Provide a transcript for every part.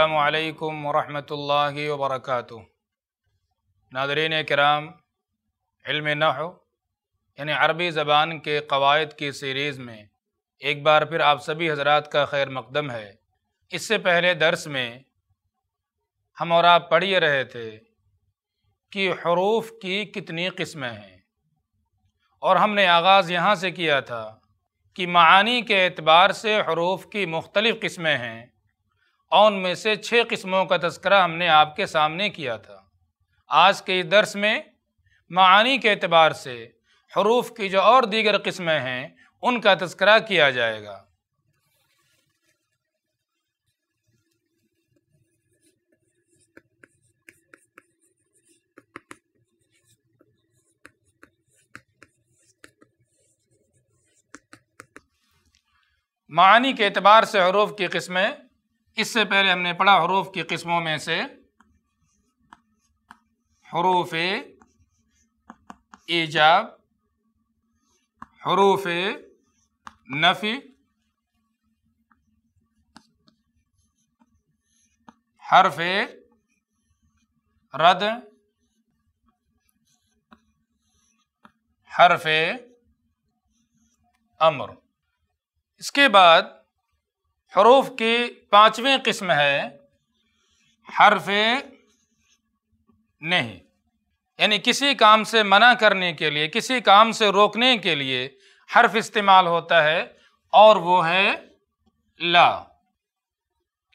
अल्लाम वरहमतुल्लाहि वबरकातु नादरीन कराम इल्म नहो यानी अरबी ज़बान के कवायद की सीरीज़ में एक बार फिर आप सभी हजरात का खैर मकदम है इससे पहले दर्स में हम और आप पढ़ रहे थे कि हरूफ की कितनी किस्में हैं और हमने आगाज़ यहाँ से किया था कि मानी के एतबार से हरूफ की मुख्तलिफ़ किस्में हैं और में से छः किस्मों का तस्करा हमने आपके सामने किया था आज के इस दर्स में मानी के अतबार से हरूफ की जो और दीगर किस्में हैं उनका तस्करा किया जाएगा मानी के अतबार से हरूफ की किस्में इससे पहले हमने पढ़ा हरूफ की किस्मों में से हरूफ ईजाब हरूफ नफ़ी हरफ रद हरफ अमर इसके बाद हरूफ की पांचवी किस्म है हरफ नहीं यानी किसी काम से मना करने के लिए किसी काम से रोकने के लिए हर्फ इस्तेमाल होता है और वो है ला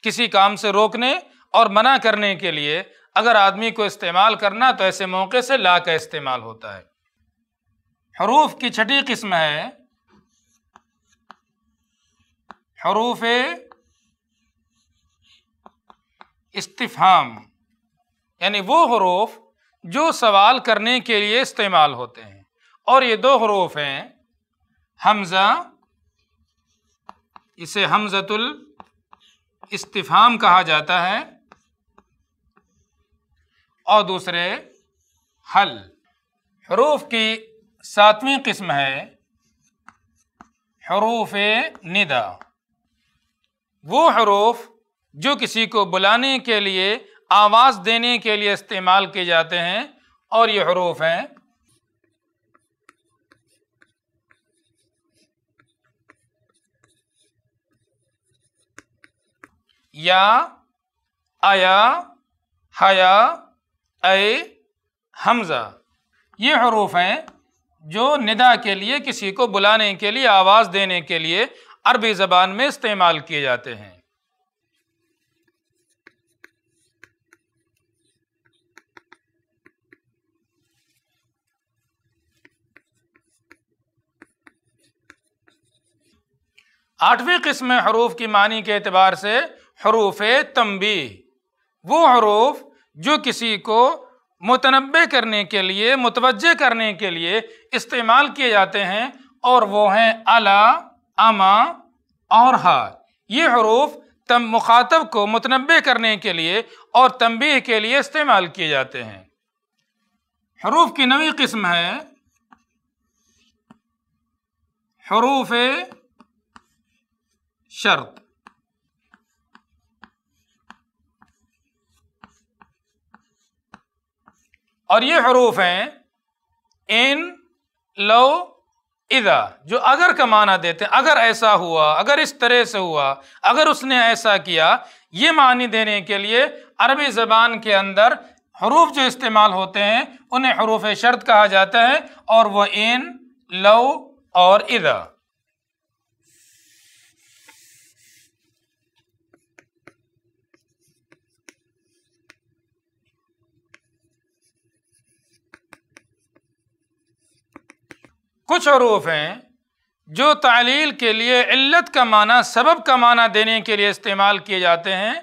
किसी काम से रोकने और मना करने के लिए अगर आदमी को इस्तेमाल करना तो ऐसे मौके से ला का इस्तेमाल होता है हरूफ की छठी किस्म है हरूफ इस्तीफ़ाम यानी वो हरूफ जो सवाल करने के लिए इस्तेमाल होते हैं और ये दो हरूफ हैं हमज़ा इसे हमजतुल इस्तीफ़ाम कहा जाता है और दूसरे हल हरूफ की सातवीं किस्म है हरूफ निदा वो हरूफ जो किसी को बुलाने के लिए आवाज़ देने के लिए इस्तेमाल किए जाते हैं और ये हरूफ हैं या आया हया ए हमज़ा ये हरूफ हैं जो निदा के लिए किसी को बुलाने के लिए आवाज़ देने के लिए अरबी ज़बान में इस्तेमाल किए जाते हैं आठवीं किस्म हरूफ की मानी के एतबार से हरूफ तंबी वो हरूफ जो किसी को मुतनबे करने के लिए मुतवजे करने के लिए इस्तेमाल किए जाते हैं और वो हैं अला अमा और हा ये हरूफ तम मुखातब को मुतनब करने के लिए और तंबी के लिए इस्तेमाल किए जाते हैं हरूफ की नवी किस्म है हरूफ शर्त और ये हरूफ हैं इन लो इधा जो अगर का माना देते हैं अगर ऐसा हुआ अगर इस तरह से हुआ अगर उसने ऐसा किया ये मानी देने के लिए अरबी ज़बान के अंदर हरूफ जो इस्तेमाल होते हैं उन्हें हरूफ शर्त कहा जाता है और वह इन लव और इधा कुछ हरूफ हैं जो तालील के लिए इल्लत का माना सबब का माना देने के लिए इस्तेमाल किए जाते हैं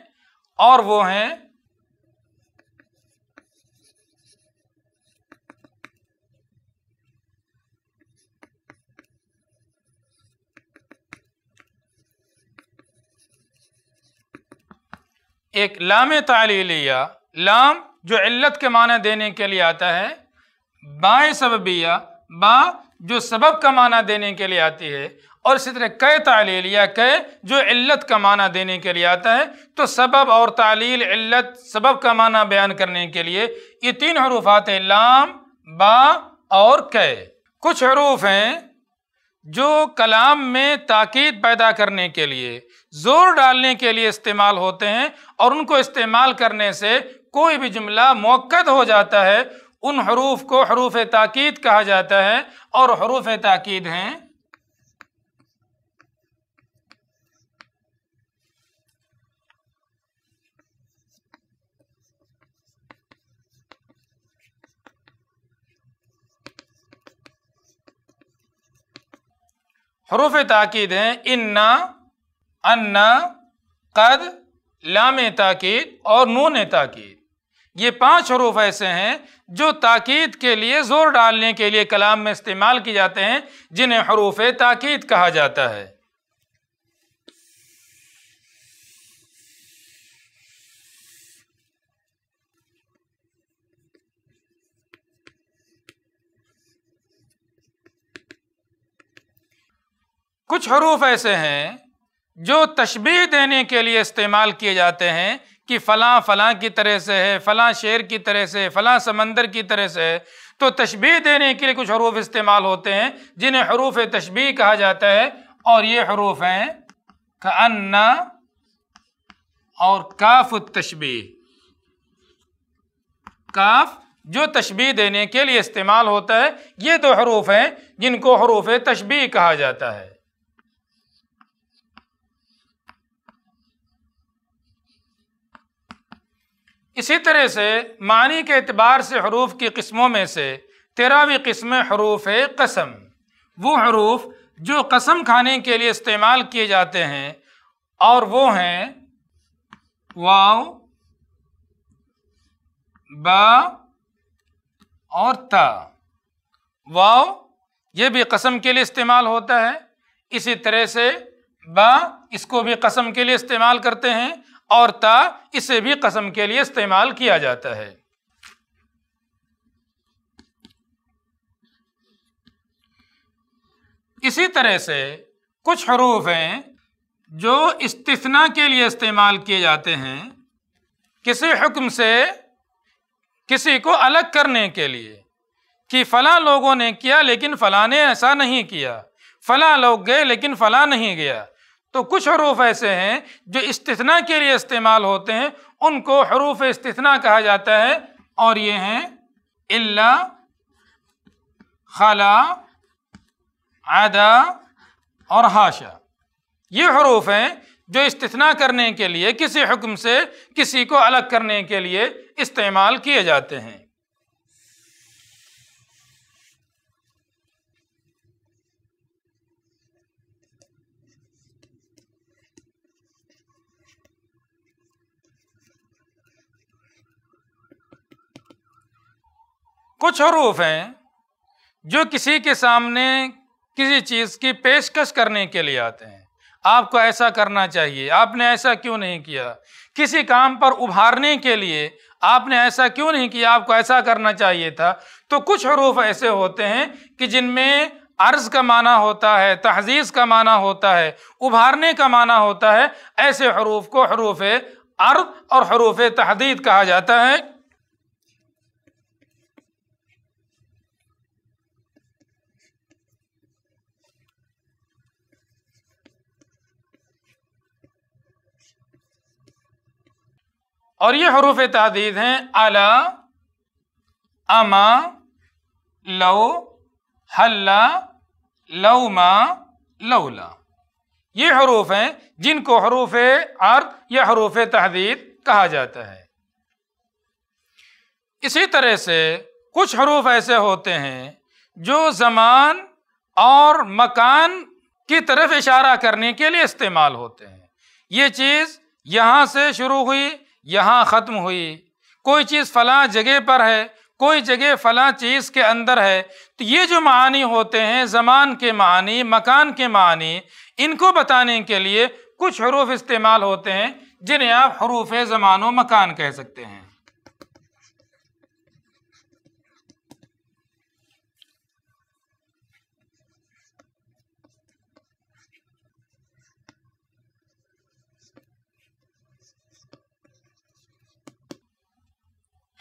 और वो हैं एक लाम तालीलिया लाम जो इल्लत के माना देने के लिए आता है बाए सबबिया बा जो सबब का माना देने के लिए आती है और इसी तरह कै तालील या कै जो इल्लत का माना देने के लिए आता है तो सबब और तालील इल्लत सबब का माना बयान करने के लिए ये तीन हैं लाम बा और कै कुछ हरूफ हैं जो कलाम में ताक़ीद पैदा करने के लिए ज़ोर डालने के लिए इस्तेमाल होते हैं और उनको इस्तेमाल करने से कोई भी जुमला मौक़ हो जाता है उन हरूफ को हरूफ ताक़ीद कहा जाता है और हरूफ ताक़ीद हैं हरूफ ताक़ीद हैं इन्ना अन्ना कद लाम ताक़ीद और नून ताक़ीद ये पांच हरूफ ऐसे हैं जो ताक़ीद के लिए ज़ोर डालने के लिए कलाम में इस्तेमाल किए जाते हैं जिन्हें हरूफ ताक़ीद कहा जाता है कुछ हरूफ ऐसे हैं जो तशबीह देने के लिए इस्तेमाल किए जाते हैं कि फ़लाँ फ़लाँ की तरह से है फ़लाँ शेर की तरह से फ़लाँ समंदर की तरह से है तो तशबी देने के लिए कुछ हरूफ इस्तेमाल होते हैं जिन्हें हरूफ तशबी कहा जाता है और ये हरूफ हैं अन्ना और काफ तशबी काफ जो तशबी देने के लिए इस्तेमाल होता है ये दो हरूफ हैं जिनको हरूफ तशबी कहा जाता है इसी तरह से मानी के अतबार से हरूफ की कस्मों में से तेरहवीं कस्म हरूफ है कसम वो हरूफ जो कसम खाने के लिए इस्तेमाल किए जाते हैं और वो हैं वाव बा और ता वाव ये भी कसम के लिए इस्तेमाल होता है इसी तरह से बा इसको भी कसम के लिए इस्तेमाल करते हैं और ता इसे भी कसम के लिए इस्तेमाल किया जाता है इसी तरह से कुछ हरूफ हैं जो इस्तना के लिए इस्तेमाल किए जाते हैं किसी हुक्म से किसी को अलग करने के लिए कि फ़ला लोगों ने किया लेकिन फ़ला ने ऐसा नहीं किया फ़ला लोग गए लेकिन फ़ला नहीं गया तो कुछ हरूफ ऐसे हैं जो इस्तना के लिए इस्तेमाल होते हैं उनको हरूफ इस्तना कहा जाता है और ये हैं इल्ला खला आदा और हाशा ये हरूफ हैं जो इस्तना करने के लिए किसी हुक्म से किसी को अलग करने के लिए इस्तेमाल किए जाते हैं कुछ हरूफ हैं जो किसी के सामने किसी चीज़ की पेशकश करने के लिए आते हैं आपको ऐसा करना चाहिए आपने ऐसा क्यों नहीं किया किसी काम पर उभारने के लिए आपने ऐसा क्यों नहीं किया आपको ऐसा करना चाहिए था तो कुछ हरूफ ऐसे होते हैं कि जिनमें अर्ज का माना होता है तहजीज़ का माना होता है उभारने का माना होता है ऐसे हरूफ को हरूफ अर्ज और हरूफ तहदीद कहा जाता है और ये हरूफ तहदीद हैं अला अमा लौ हल्ला लवमा लौला ये हरूफ हैं जिनको हरूफ अर्द या हरूफ तहदीद कहा जाता है इसी तरह से कुछ हरूफ ऐसे होते हैं जो जमान और मकान की तरफ इशारा करने के लिए इस्तेमाल होते हैं ये चीज़ यहाँ से शुरू हुई यहाँ ख़त्म हुई कोई चीज़ फ़लाँ जगह पर है कोई जगह फ़लाँ चीज़ के अंदर है तो ये जो मानी होते हैं ज़मान के मानी मकान के मानी इनको बताने के लिए कुछ हरूफ इस्तेमाल होते हैं जिन्हें आप हरूफ ज़मान व मकान कह सकते हैं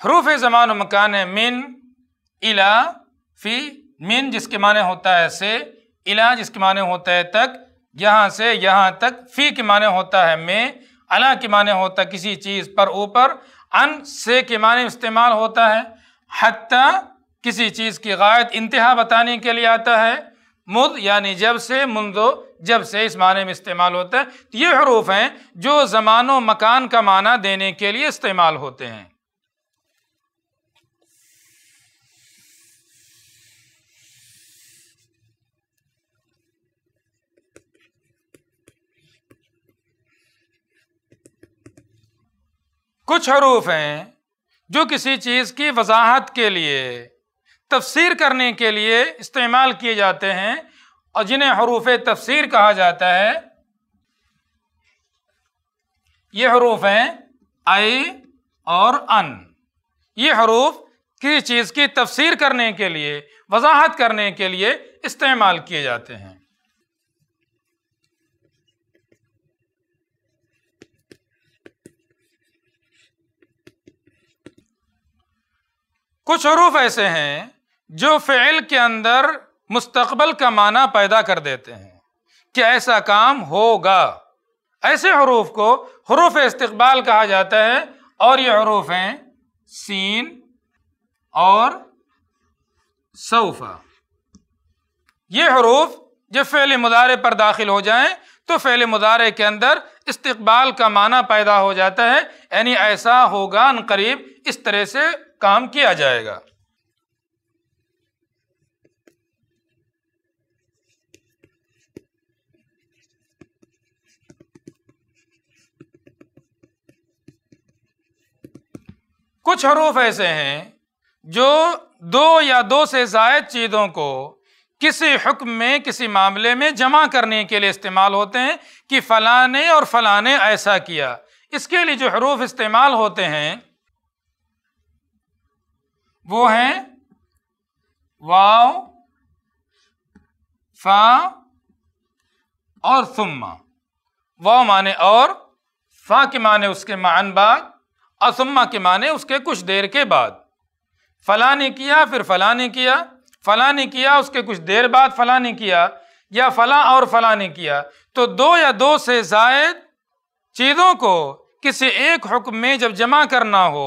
हरूफ ज़मान मकान है मिन इला फ़ी मिन जिसके माने होता है से इला जिसके माने होता है तक यहाँ से यहाँ तक फ़ी के माने होता है में अला के माने होता है किसी चीज़ पर ऊपर अन से के माने इस्तेमाल होता है हती किसी चीज़ की गायत इंतहा बताने के लिए आता है मुद यानी जब से मुंदो जब से इस माने में इस्तेमाल होता है तो ये हरूफ हैं जो ज़मान मकान का माना देने के लिए इस्तेमाल होते हैं कुछ हरूफ हैं जो किसी चीज़ की वजाहत के लिए तफसीर करने के लिए इस्तेमाल किए जाते हैं और जिन्हें हरूफ तफसीर कहा जाता है ये हरूफ हैं आई और अन ये हरूफ किसी चीज़ की तफसीर करने के लिए वजाहत करने के लिए इस्तेमाल किए जाते हैं कुछ हरूफ ऐसे हैं जो फ़ैल के अंदर मुस्तबल का माना पैदा कर देते हैं कि ऐसा काम होगा ऐसे हरूफ को हरूफ इस्तबाल कहा जाता है और ये हरूफ हैं सीन और सऊफ़ा ये हरूफ जब फ़ैल मुदारे पर दाखिल हो जाएं तो फ़ैल मुदारे के अंदर इस्तबाल का माना पैदा हो जाता है यानी ऐसा होगा करीब इस तरह से काम किया जाएगा कुछ हरूफ ऐसे हैं जो दो या दो से जायद चीज़ों को किसी हुक्म में किसी मामले में जमा करने के लिए इस्तेमाल होते हैं कि फलाने और फलाने ऐसा किया इसके लिए जो हरूफ इस्तेमाल होते हैं वो है वाव फा और सुम्मा वाव माने और फा के माने उसके मान बाद और सुम्मा के माने उसके कुछ देर के बाद फला ने किया फिर फला ने किया फला ने किया उसके कुछ देर बाद फला ने किया या फला और फला ने किया तो दो या दो से जायद चीज़ों को किसी एक हुक्म में जब जमा करना हो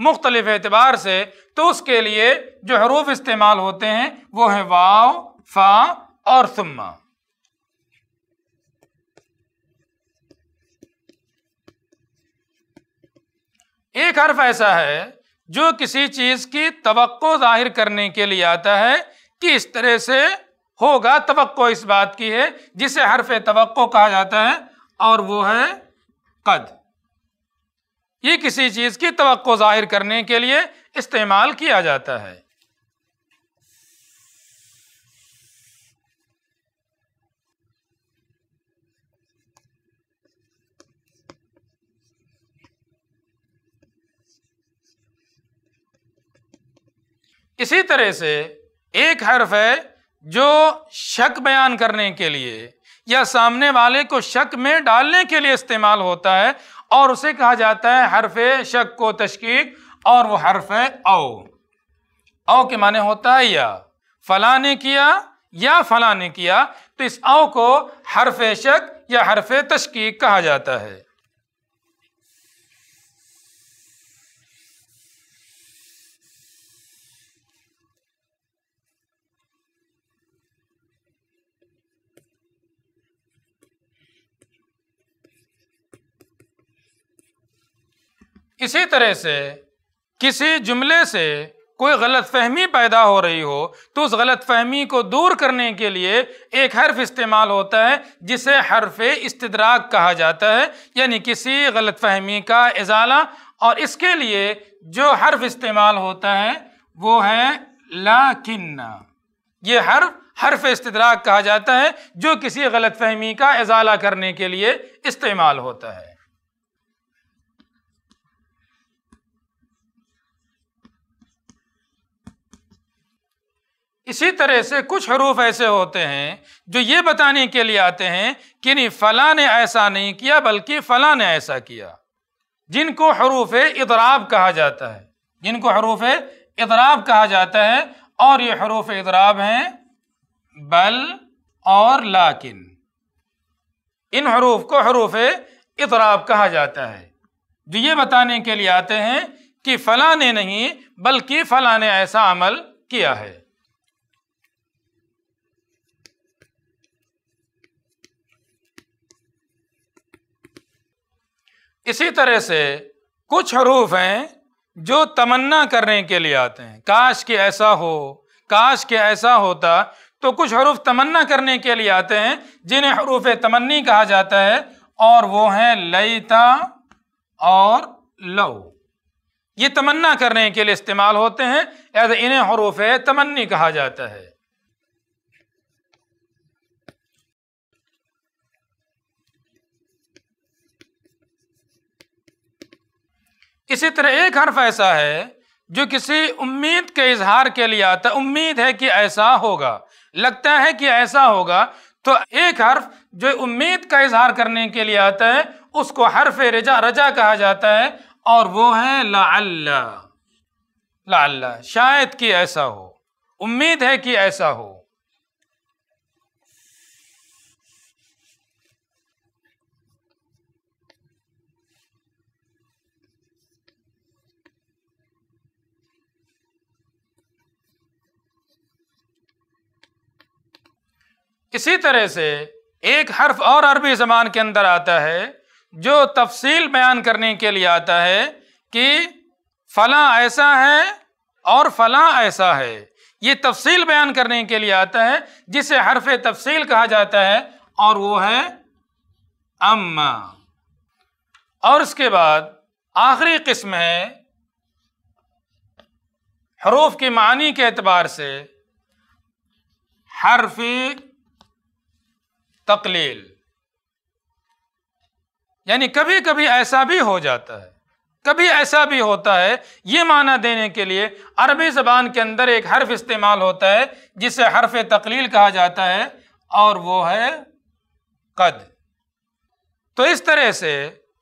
मुख्तलिफ एतबार से तो उसके लिए जो हरूफ इस्तेमाल होते हैं वो हैं वाव फा और सुम्मा एक हर्फ ऐसा है जो किसी चीज़ की तवक्को जाहिर करने के लिए आता है कि इस तरह से होगा तो इस बात की है जिसे हरफ तो कहा जाता है और वो है कद ये किसी चीज़ की तो ज़ाहिर करने के लिए इस्तेमाल किया जाता है इसी तरह से एक हर्फ है जो शक बयान करने के लिए या सामने वाले को शक में डालने के लिए इस्तेमाल होता है और उसे कहा जाता है हरफ शक को तशकीक और वो हरफ औ औ के माने होता है या फला ने किया या फला ने किया तो इस औ को हरफ शक या हरफ तशकीक कहा जाता है किसी तरह से किसी जुमले से कोई गलत फहमी पैदा हो रही हो तो उस गलत फहमी को दूर करने के लिए एक हर्फ इस्तेमाल होता है जिसे हर्फ इस्तराक कहा जाता है यानी किसी गलत फहमी का इजाला और इसके लिए जो हर्फ इस्तेमाल होता है वो है लाकिन्ना ये हर्फ हर्फ इस्तराक कहा जाता है जो किसी गलत फहमी का इजाला करने के लिए इस्तेमाल होता है इसी तरह से कुछ हरूफ ऐसे होते हैं जो ये बताने के लिए आते हैं कि नहीं फ़लाँ ने ऐसा नहीं किया बल्कि फ़लाँ ने ऐसा किया जिनको हरूफ इतराब कहा जाता है जिनको हरूफ इतराब कहा जाता है और ये हरूफ इतराब हैं बल और लाकिन इन हरूफ को हरूफ इतराब कहा जाता है जो ये बताने के लिए आते हैं कि फ़लाँ ने नहीं बल्कि फ़लाँ ने ऐसा अमल किया है इसी तरह से कुछ हरूफ हैं जो तमन्ना करने के लिए आते हैं काश के ऐसा हो काश के ऐसा होता तो कुछ हरूफ तमन्ना करने के लिए आते हैं जिन्हें हरूफ तमन्नी कहा जाता है और वो हैं लईता और लव ये तमन्ना करने के लिए इस्तेमाल होते हैं इन्हें हरूफ तमन्नी कहा जाता है इसी तरह एक हर्फ ऐसा है जो किसी उम्मीद के इजहार के लिए आता है उम्मीद है कि ऐसा होगा लगता है कि ऐसा होगा तो एक हर्फ जो उम्मीद का इजहार करने के लिए आता है उसको हर्फ रजा रजा कहा जाता है और वो है लाल्ला लाल्ला शायद कि ऐसा हो उम्मीद है कि ऐसा हो इसी तरह से एक हर्फ और अरबी ज़बान के अंदर आता है जो तफसील बयान करने के लिए आता है कि फ़लाँ ऐसा है और फ़लाँ ऐसा है ये तफसील बयान करने के लिए आता है जिसे हरफ तफसील कहा जाता है और वो है अम्मा और उसके बाद आखिरी किस्म है हरूफ के मानी के एतबार से हरफी तकलील यानी कभी कभी ऐसा भी हो जाता है कभी ऐसा भी होता है ये माना देने के लिए अरबी ज़बान के अंदर एक हर्फ इस्तेमाल होता है जिसे हर्फ तकलील कहा जाता है और वो है कद तो इस तरह से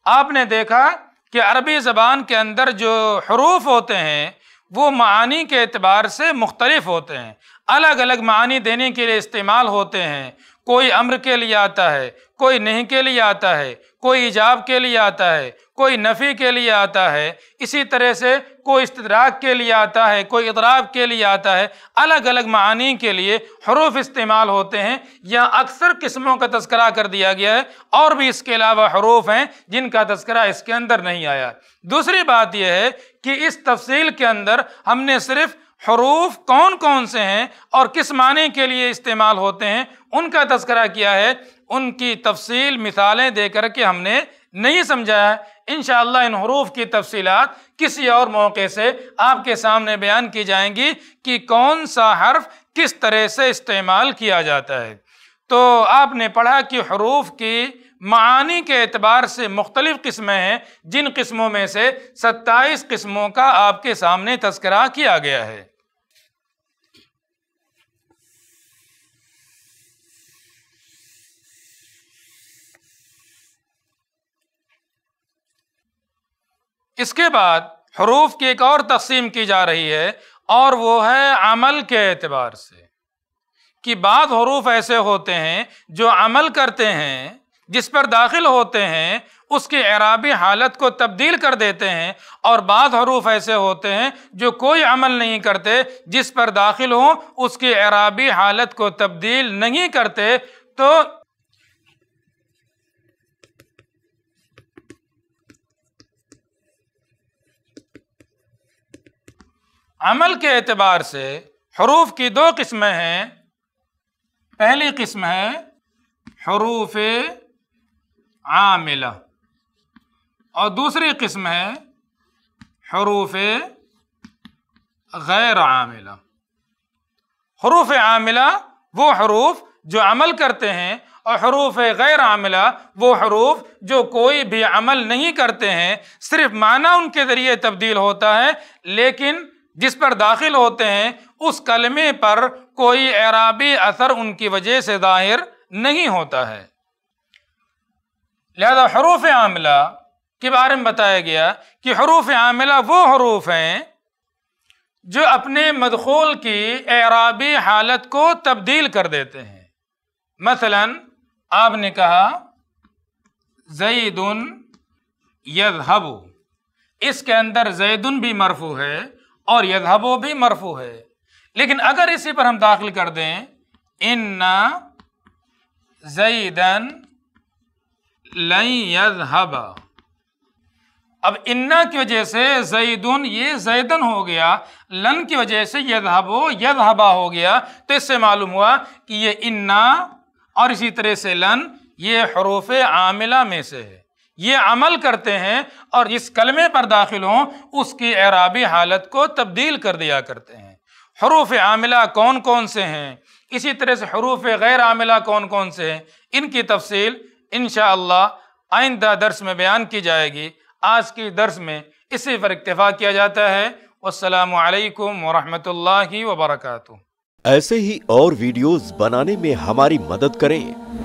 आपने देखा कि अरबी ज़बान के अंदर जो हरूफ होते हैं वो मानी के अतबार से मुख्तलफ होते हैं अलग अलग मानी देने के लिए इस्तेमाल होते हैं कोई अम्र के लिए आता है कोई नहीं के लिए आता है कोई इजाब के लिए आता है कोई नफ़ी के लिए आता है इसी तरह से कोई इस्तराक के लिए आता है कोई इतराब के लिए आता है अलग अलग मानी के लिए हरूफ इस्तेमाल होते हैं या अक्सर किस्मों का तस्करा कर दिया गया है और भी इसके अलावा हरूफ हैं जिनका तस्करा इसके अंदर नहीं आया दूसरी बात यह है कि इस तफसील के अंदर हमने सिर्फ हरूफ कौन कौन से हैं और किस माने के लिए इस्तेमाल होते हैं उनका तस्करा किया है उनकी तफसील मिसालें दे कर के हमने नहीं समझाया इन इन हरूफ की तफसीलात किसी और मौके से आपके सामने बयान की जाएंगी कि कौन सा हर्फ किस तरह से इस्तेमाल किया जाता है तो आपने पढ़ा कि हरूफ की मानी के अतबार से मुख्तलिफ़ किस्में हैं जिन किस्मों में से सत्ताईस किस्मों का आपके सामने तस्करा किया गया है इसके बाद हरूफ की एक और तकसीम की जा रही है और वो है अमल के एतबार से कि बाद हरूफ ऐसे होते हैं जो अमल करते हैं जिस पर दाखिल होते हैं उसकी एराबी हालत को तब्दील कर देते हैं और बाद हरूफ ऐसे होते हैं जो कोई अमल नहीं करते जिस पर दाखिल हों उसकी एराबी हालत को तब्दील नहीं करते तो अमल के अतबार से हरूफ की दो किस्में हैं पहली किस्म है हरूफ आमिला और दूसरी किस्म है हरूफ गैर आमिला हरूफ आमिला वो हरूफ जो अमल करते हैं और हरूफ गैर आमिला वो हरूफ जो कोई भी अमल नहीं करते हैं सिर्फ माना उनके ज़रिए तब्दील होता है लेकिन जिस पर दाखिल होते हैं उस कलमे पर कोई एराबी असर उनकी वजह से ज़ाहिर नहीं होता है लिहाजा हरूफ आमला के बारे में बताया गया कि हरूफ आमला वो हरूफ हैं जो अपने मदखोल की एराबी हालत को तब्दील कर देते हैं मसलन आपने कहा जईदन यजहबू इसके अंदर जैदन भी मरफू है और यदहबो भी मरफू है लेकिन अगर इसी पर हम दाखिल कर दें इन्ना जईदन लई यदहब अब इन्ना की वजह से जईदन ये जैदन हो गया लन की वजह से यदहबो यदहबा हो गया तो इससे मालूम हुआ कि ये इन्ना और इसी तरह से लन ये हरूफ आमिला में से है ये अमल करते हैं और इस कलमे पर दाखिल हों उसकी एराबी हालत को तब्दील कर दिया करते हैं हरूफ आमिला कौन कौन से हैं इसी तरह से हरूफ गैर आमिला कौन कौन से हैं इनकी तफसील इन आइंदा दर्स में बयान की जाएगी आज की दर्स में इसी पर इतफ़ा किया जाता है असलकम वरहमल वबरक ऐसे ही और वीडियोज़ बनाने में हमारी मदद करें